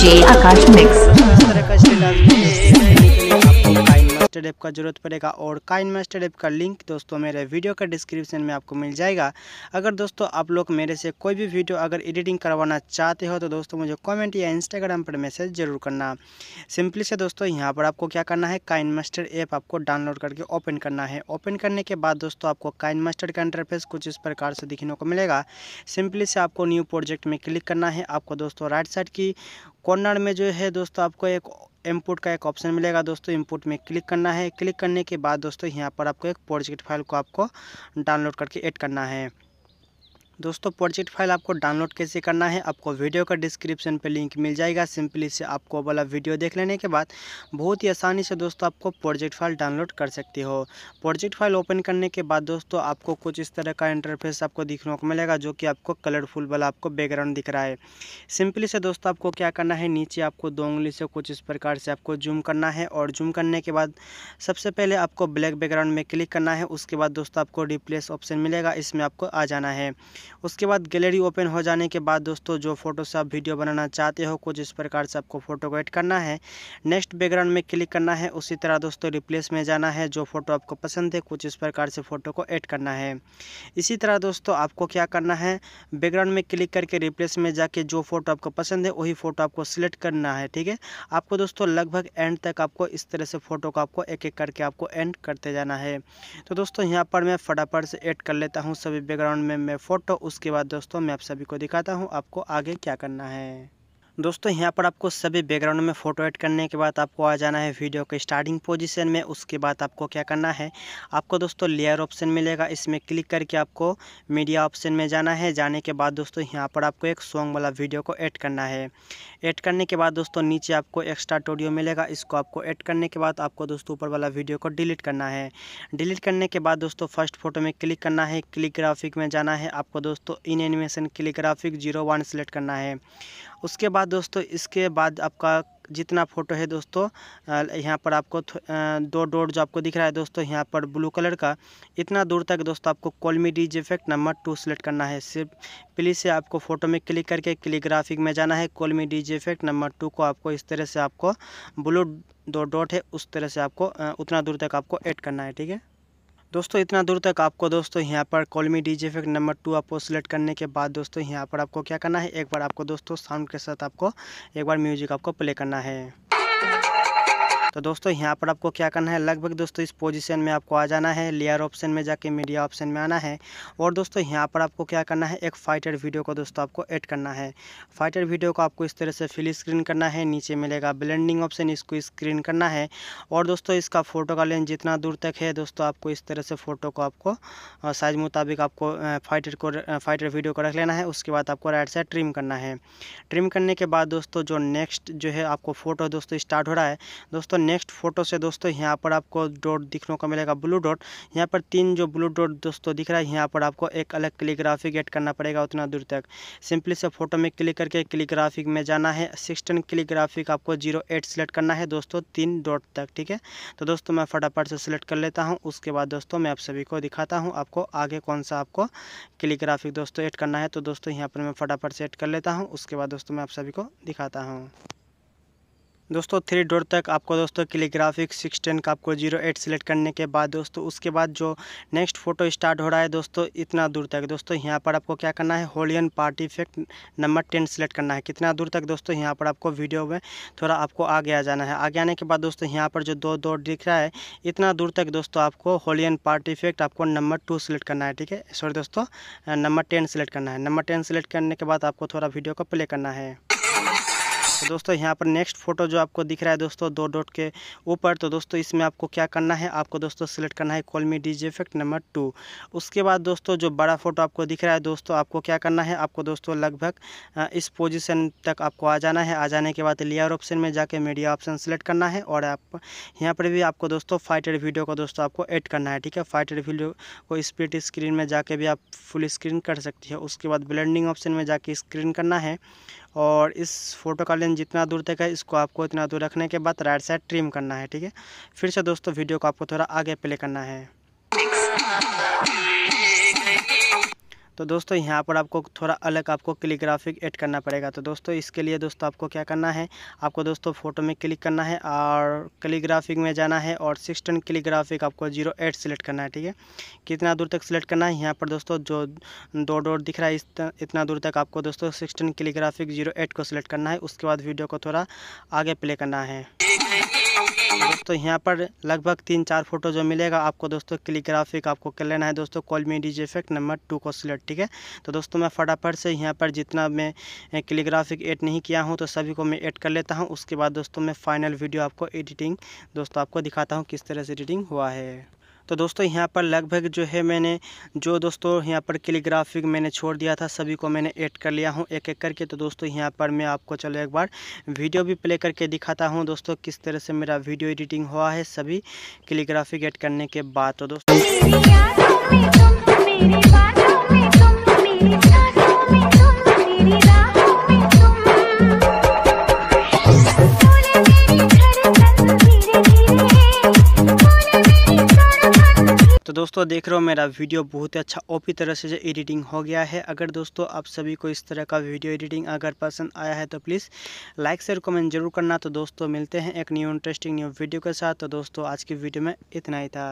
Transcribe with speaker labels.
Speaker 1: DJ Akash mix master app का जरूरत पड़ेगा और काइन मास्टर ऐप का लिंक दोस्तों मेरे वीडियो का डिस्क्रिप्शन में आपको मिल जाएगा अगर दोस्तों आप लोग मेरे से कोई भी वीडियो अगर एडिटिंग करवाना चाहते हो तो दोस्तों मुझे कमेंट या इंस्टाग्राम पर मैसेज जरूर करना सिंपली से दोस्तों यहाँ पर आपको क्या करना है काइन मास्टर ऐप आपको डाउनलोड करके ओपन करना है ओपन करने के बाद दोस्तों आपको काइन मास्टर का इंटरफेस कुछ इस प्रकार से दिखने को मिलेगा सिंपली से आपको न्यू प्रोजेक्ट में क्लिक करना है आपको दोस्तों राइट साइड की कॉर्नर में जो है दोस्तों आपको एक इनपुट का एक ऑप्शन मिलेगा दोस्तों इनपुट में क्लिक करना है क्लिक करने के बाद दोस्तों यहाँ पर आपको एक प्रोजेक्ट फाइल को आपको डाउनलोड करके ऐड करना है दोस्तों प्रोजेक्ट फाइल आपको डाउनलोड कैसे करना है आपको वीडियो का डिस्क्रिप्शन पे लिंक मिल जाएगा सिंपली से आपको वाला वीडियो देख लेने के बाद बहुत ही आसानी से दोस्तों आपको प्रोजेक्ट फाइल डाउनलोड कर सकते हो प्रोजेक्ट फाइल ओपन करने के बाद दोस्तों आपको कुछ इस तरह का इंटरफेस आपको देखने को मिलेगा जो कि आपको कलरफुल वाला आपको बैकग्राउंड दिख रहा है सिंपली से दोस्तों आपको क्या करना है नीचे आपको दो उंगली से कुछ इस प्रकार से आपको जूम करना है और जूम करने के बाद सबसे पहले आपको ब्लैक बैकग्राउंड में क्लिक करना है उसके बाद दोस्तों आपको रिप्लेस ऑप्शन मिलेगा इसमें आपको आ जाना है उसके बाद गैलरी ओपन हो जाने के बाद दोस्तों जो फोटो से आप वीडियो बनाना चाहते हो कुछ इस प्रकार से आपको फोटो को एड करना है नेक्स्ट बैकग्राउंड में क्लिक करना है उसी तरह दोस्तों रिप्लेस में जाना है जो फोटो आपको पसंद है कुछ इस प्रकार से फ़ोटो को ऐड करना है इसी तरह दोस्तों आपको क्या करना है बैकग्राउंड में क्लिक करके रिप्लेस में जाके जो फोटो आपको पसंद है वही फ़ोटो आपको सिलेक्ट करना है ठीक है आपको दोस्तों लगभग एंड तक आपको इस तरह से फ़ोटो को आपको एक एक करके आपको एंड करते जाना है तो दोस्तों यहाँ पर मैं फटाफट से ऐड कर लेता हूँ सभी बैकग्राउंड में मैं फ़ोटो उसके बाद दोस्तों मैं आप सभी को दिखाता हूँ आपको आगे क्या करना है दोस्तों यहाँ पर आपको सभी बैकग्राउंड में फ़ोटो ऐड करने के बाद आपको आ जाना है वीडियो के स्टार्टिंग पोजीशन में उसके बाद आपको क्या करना है आपको दोस्तों लेयर ऑप्शन मिलेगा इसमें क्लिक करके आपको मीडिया ऑप्शन में जाना है जाने के बाद दोस्तों यहाँ पर आपको एक सॉन्ग वाला वीडियो को ऐड करना है ऐड करने के बाद दोस्तों नीचे आपको एक्स्ट्रा टोडियो मिलेगा इसको आपको ऐड करने के बाद आपको दोस्तों ऊपर वाला वीडियो को डिलीट करना है डिलीट करने के बाद दोस्तों फर्स्ट फोटो में क्लिक करना है क्लिक ग्राफिक में जाना है आपको दोस्तों इन animation click graphic zero one select करना है उसके बाद दोस्तों इसके बाद आपका जितना फ़ोटो है दोस्तों यहाँ पर आपको दो डॉट जो आपको दिख रहा है दोस्तों यहाँ पर ब्लू कलर का इतना दूर तक दोस्तों आपको call me DJ effect number two select करना है सिर्फ प्लीज़ से आपको फ़ोटो में क्लिक करके क्लिक ग्राफिक में जाना है call me DJ effect number two को आपको इस तरह से आपको ब्लू दो डॉट है उस तरह से आपको उतना दूर तक आपको ऐड करना है ठीक है दोस्तों इतना दूर तक आपको दोस्तों यहाँ पर call me D J number two आपको सिलेक्ट करने के बाद दोस्तों यहाँ पर आपको क्या करना है एक बार आपको दोस्तों साउंड के साथ आपको एक बार म्यूजिक आपको प्ले करना है तो दोस्तों यहाँ पर आपको क्या करना है लगभग दोस्तों इस पोजीशन में आपको आ जाना है लेयर ऑप्शन में जाके मीडिया ऑप्शन में आना है और दोस्तों यहाँ पर आपको क्या करना है एक फाइटर वीडियो को दोस्तों आपको ऐड करना है फाइटर वीडियो को आपको इस तरह से फिल स्क्रीन करना है नीचे मिलेगा ब्लेंडिंग ऑप्शन इसको स्क्रीन करना है और दोस्तों इसका फ़ोटो का लेंस जितना दूर तक है दोस्तों आपको इस तरह से फ़ोटो को आपको साइज मुताबिक आपको फाइटर को फाइटर वीडियो को रख लेना है उसके बाद आपको राइट साइड ट्रिम करना है ट्रिम करने के बाद दोस्तों जो नेक्स्ट जो है आपको फ़ोटो दोस्तों स्टार्ट हो रहा है दोस्तों दोस्तों नेक्स्ट फोटो से दोस्तों यहाँ पर आपको डॉट दिखने को मिलेगा ब्लू डॉट यहाँ पर तीन जो ब्लू डॉट दोस्तों दिख रहा है यहाँ पर आपको एक अलग क्लीग्राफिक एड करना पड़ेगा उतना दूर तक सिंपली से फोटो में क्लिक करके क्लीग्राफिक में जाना है सिक्सटीन क्लिग्राफिक आपको जीरो एट सेलेक्ट करना है दोस्तों तीन डॉट तक ठीक है तो दोस्तों मैं फटाफट से सिलेक्ट कर लेता हूँ उसके बाद दोस्तों मैं आप सभी को दिखाता हूँ आपको आगे कौन सा आपको क्लीग्राफिक दोस्तों एड करना है तो दोस्तों यहाँ पर मैं फटाफट से एड कर लेता हूँ उसके बाद दोस्तों मैं आप सभी को दिखाता हूँ दोस्तों थ्री डोर तक आपको दोस्तों ग्राफिक सिक्स टेन का आपको जीरो एट सेलेक्ट करने के बाद दोस्तों उसके बाद जो नेक्स्ट फोटो स्टार्ट हो रहा है दोस्तों इतना दूर तक दोस्तों यहाँ पर आपको क्या करना है होलियन party effect number ten select करना है कितना दूर तक दोस्तों यहाँ पर आपको वीडियो में थोड़ा आपको आगे आ जाना है आगे आने के बाद दोस्तों यहाँ पर जो दो दो दिख रहा है इतना दूर तक दोस्तों आपको होलियन पार्टी इफेक्ट आपको नंबर टू सेलेक्ट करना है ठीक है सॉरी दोस्तों नंबर टेन सेलेक्ट करना है नंबर टेन सेलेक्ट करने के बाद आपको थोड़ा वीडियो को प्ले करना है तो दोस्तों यहाँ पर नेक्स्ट फोटो जो आपको दिख रहा है दोस्तों दो डॉट के ऊपर तो दोस्तों इसमें आपको क्या करना है आपको दोस्तों सेलेक्ट करना है call me DJ effect number two उसके बाद दोस्तों जो बड़ा फोटो आपको दिख रहा है दोस्तों आपको क्या करना है आपको दोस्तों लगभग इस पोजिशन तक आपको आ जाना है आ जाने के बाद लेयर ऑप्शन में जाके मीडिया ऑप्शन सेलेक्ट करना है और आप यहाँ पर भी आपको दोस्तों फाइटर वीडियो को दोस्तों आपको एड करना है ठीक है फाइटर वीडियो को स्प्लिट स्क्रीन में जाके भी आप फुल स्क्रीन कर सकती है उसके बाद ब्लेंडिंग ऑप्शन में जाके स्क्रीन करना है और इस फोटो का लेंस जितना दूर तक है इसको आपको इतना दूर रखने के बाद राइट साइड ट्रिम करना है ठीक है फिर से दोस्तों वीडियो को आपको थोड़ा आगे प्ले करना है तो दोस्तों यहाँ पर आपको थोड़ा अलग आपको क्लिकग्राफिक ऐड करना पड़ेगा तो दोस्तों इसके लिए दोस्तों आपको क्या करना है आपको दोस्तों फ़ोटो में क्लिक करना है और क्लिकग्राफिक में जाना है और सिक्सटन क्लिकग्राफिक आपको जीरो एट सेलेक्ट करना है ठीक है कितना दूर तक सिलेक्ट करना है यहाँ पर दोस्तों जो दो डोर दिख रहा है इतना दूर तक आपको दोस्तों सिक्सटन क्लिकग्राफिक जीरो को सिलेक्ट करना है उसके बाद वीडियो को थोड़ा आगे प्ले करना है मतलब तो यहाँ पर लगभग तीन चार फोटो जो मिलेगा आपको दोस्तों क्लिकग्राफिक आपको कर लेना है दोस्तों call me D effect number two को सिलेक्ट ठीक है तो दोस्तों मैं फटाफट से यहाँ पर जितना मैं क्लिकग्राफिक एड नहीं किया हूँ तो सभी को मैं एड कर लेता हूँ उसके बाद दोस्तों मैं फाइनल वीडियो आपको एडिटिंग दोस्तों आपको दिखाता हूँ किस तरह से एडिटिंग हुआ है तो दोस्तों यहाँ पर लगभग जो है मैंने जो दोस्तों यहाँ पर कैलीग्राफिक मैंने छोड़ दिया था सभी को मैंने ऐड कर लिया हूँ एक एक करके तो दोस्तों यहाँ पर मैं आपको चलो एक बार वीडियो भी प्ले करके दिखाता हूँ दोस्तों किस तरह से मेरा वीडियो एडिटिंग हुआ है सभी कैलीग्राफिक एड करने के बाद तो दोस्तों दोस्तों देख रहे हो मेरा वीडियो बहुत ही अच्छा ओपी तरह से जो एडिटिंग हो गया है अगर दोस्तों आप सभी को इस तरह का वीडियो एडिटिंग अगर पसंद आया है तो प्लीज़ लाइक शेयर कमेंट जरूर करना तो दोस्तों मिलते हैं एक न्यू इंटरेस्टिंग न्यू वीडियो के साथ तो दोस्तों आज की वीडियो में इतना ही था